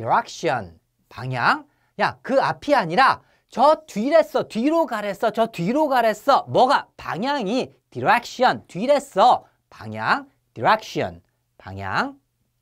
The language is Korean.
direction, 방향. 야, 그 앞이 아니라 저 뒤랬어, 뒤로 가랬어, 저 뒤로 가랬어. 뭐가? 방향이 direction, 뒤랬어. 방향, direction, 방향.